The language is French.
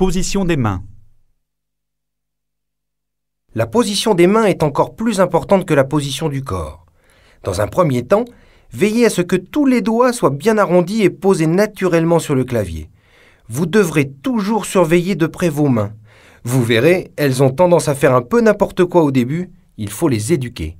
Position des mains. La position des mains est encore plus importante que la position du corps. Dans un premier temps, veillez à ce que tous les doigts soient bien arrondis et posés naturellement sur le clavier. Vous devrez toujours surveiller de près vos mains. Vous verrez, elles ont tendance à faire un peu n'importe quoi au début, il faut les éduquer.